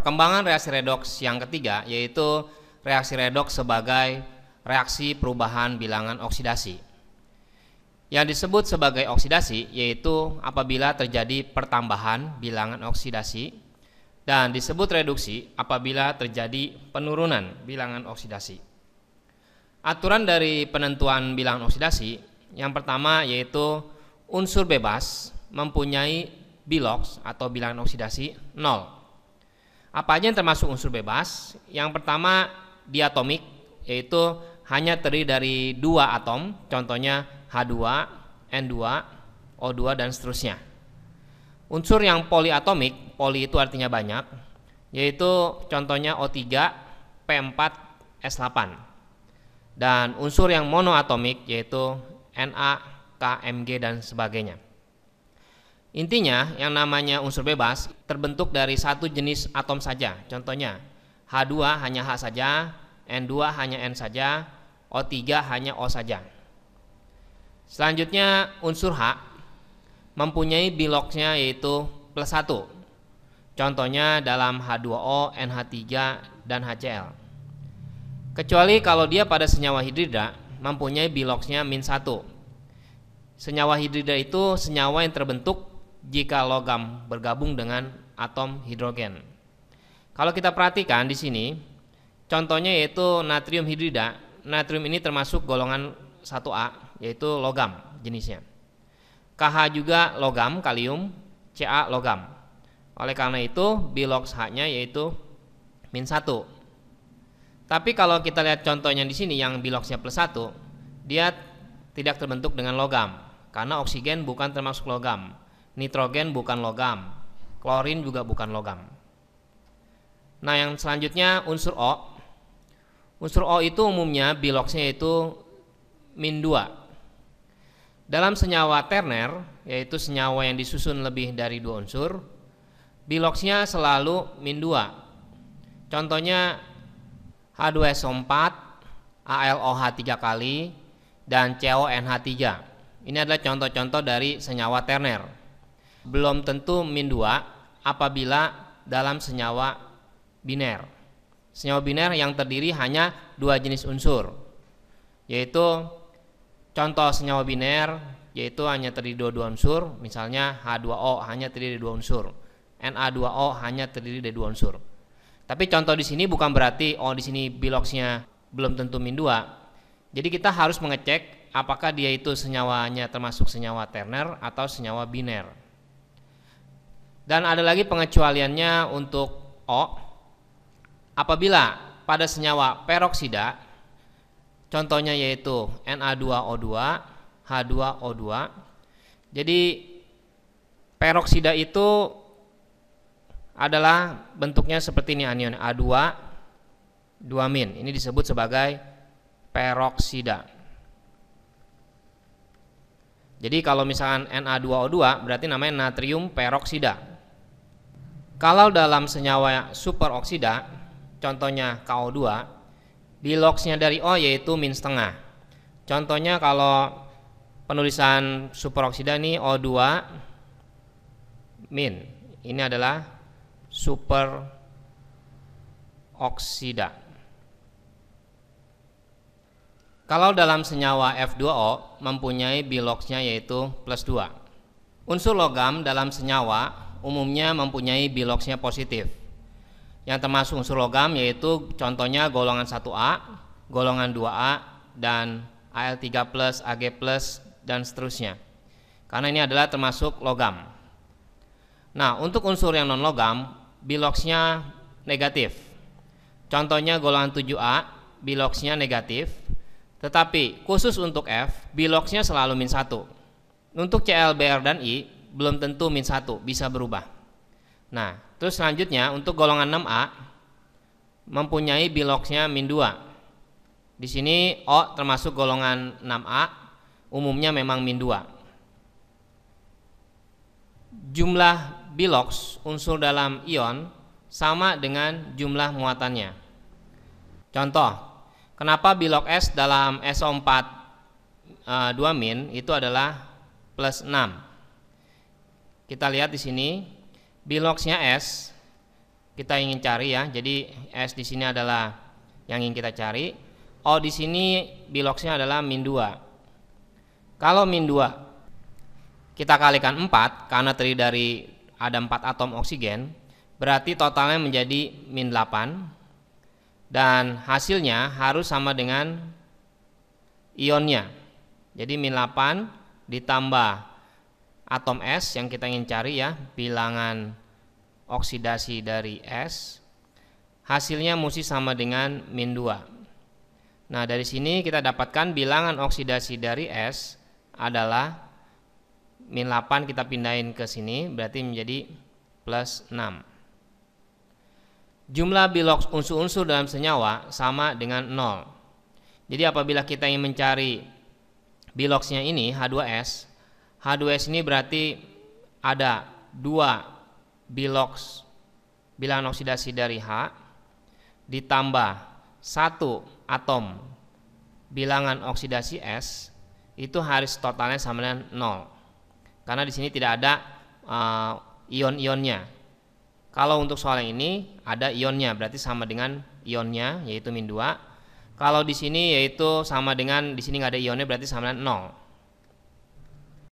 Perkembangan reaksi redoks yang ketiga yaitu reaksi redoks sebagai reaksi perubahan bilangan oksidasi. Yang disebut sebagai oksidasi yaitu apabila terjadi pertambahan bilangan oksidasi dan disebut reduksi apabila terjadi penurunan bilangan oksidasi. Aturan dari penentuan bilangan oksidasi yang pertama yaitu unsur bebas mempunyai bilox atau bilangan oksidasi 0. Apa aja yang termasuk unsur bebas? Yang pertama diatomik, yaitu hanya terdiri dari dua atom, contohnya H2, N2, O2 dan seterusnya. Unsur yang poliatomik, poli itu artinya banyak, yaitu contohnya O3, P4, S8. Dan unsur yang monoatomik yaitu Na, Mg dan sebagainya. Intinya yang namanya unsur bebas terbentuk dari satu jenis atom saja. Contohnya H2 hanya H saja, N2 hanya N saja, O3 hanya O saja. Selanjutnya unsur H mempunyai biloknya yaitu plus 1. Contohnya dalam H2O, NH3, dan HCl. Kecuali kalau dia pada senyawa hidrida mempunyai biloksnya min 1. Senyawa hidrida itu senyawa yang terbentuk jika logam bergabung dengan atom hidrogen. Kalau kita perhatikan di sini, contohnya yaitu natrium hidrida. Natrium ini termasuk golongan 1A, yaitu logam jenisnya. KH juga logam, kalium, Ca logam. Oleh karena itu, bilox H-nya yaitu min 1. Tapi kalau kita lihat contohnya di sini yang biloxnya plus 1, dia tidak terbentuk dengan logam karena oksigen bukan termasuk logam. Nitrogen bukan logam. Klorin juga bukan logam. Nah, yang selanjutnya unsur O. Unsur O itu umumnya biloksnya itu min 2. Dalam senyawa terner, yaitu senyawa yang disusun lebih dari dua unsur, biloksnya selalu min 2. Contohnya H2SO4, ALOH 3 kali, dan CONH3. Ini adalah contoh-contoh dari senyawa terner belum tentu min dua apabila dalam senyawa biner. Senyawa biner yang terdiri hanya dua jenis unsur, yaitu contoh senyawa biner yaitu hanya terdiri dua dua unsur, misalnya H2O hanya terdiri dua unsur, Na2O hanya terdiri dari dua unsur. Tapi contoh di sini bukan berarti oh di sini biloksnya belum tentu min dua. Jadi kita harus mengecek apakah dia itu senyawanya termasuk senyawa terner atau senyawa biner. Dan ada lagi pengecualiannya untuk O. Apabila pada senyawa peroksida, contohnya yaitu Na2O2, H2O2. Jadi peroksida itu adalah bentuknya seperti ini anion A2 2min. Ini disebut sebagai peroksida. Jadi kalau misalkan Na2O2 berarti namanya natrium peroksida. Kalau dalam senyawa superoksida, contohnya KO2, di dari O yaitu min setengah. Contohnya kalau penulisan superoksida ini O2 min. Ini adalah superoksida. Kalau dalam senyawa F2O mempunyai biloksnya yaitu plus 2. Unsur logam dalam senyawa umumnya mempunyai biloksnya positif. Yang termasuk unsur logam yaitu contohnya golongan 1A, golongan 2A, dan AL3+, AG+, dan seterusnya. Karena ini adalah termasuk logam. Nah, untuk unsur yang non logam, biloksnya negatif. Contohnya golongan 7A, biloksnya negatif, tetapi khusus untuk F, biloksnya selalu min 1. Untuk CL, BR, dan I, belum tentu min 1 bisa berubah. Nah, terus selanjutnya untuk golongan 6A mempunyai biloksnya min 2. Di sini O termasuk golongan 6A umumnya memang min 2. Jumlah biloks unsur dalam ion sama dengan jumlah muatannya. Contoh, kenapa bilok S dalam SO4 e, 2 min itu adalah plus 6 kita lihat di sini biloxnya S kita ingin cari ya. Jadi S di sini adalah yang ingin kita cari. O di sini biloxnya adalah min 2. Kalau min 2 kita kalikan 4 karena terdiri dari ada 4 atom oksigen, berarti totalnya menjadi min 8 dan hasilnya harus sama dengan ionnya. Jadi min 8 ditambah atom S yang kita ingin cari ya, bilangan oksidasi dari S. Hasilnya mesti sama dengan min 2. Nah, dari sini kita dapatkan bilangan oksidasi dari S adalah min 8 kita pindahin ke sini, berarti menjadi plus 6. Jumlah biloks unsur-unsur dalam senyawa sama dengan 0. Jadi apabila kita ingin mencari biloksnya ini H2S, H2S ini berarti ada dua bilox bilangan oksidasi dari H ditambah satu atom bilangan oksidasi S itu harus totalnya sama dengan 0 karena di sini tidak ada uh, ion-ionnya kalau untuk soal yang ini ada ionnya berarti sama dengan ionnya yaitu min 2 kalau di sini yaitu sama dengan di sini nggak ada ionnya berarti sama dengan 0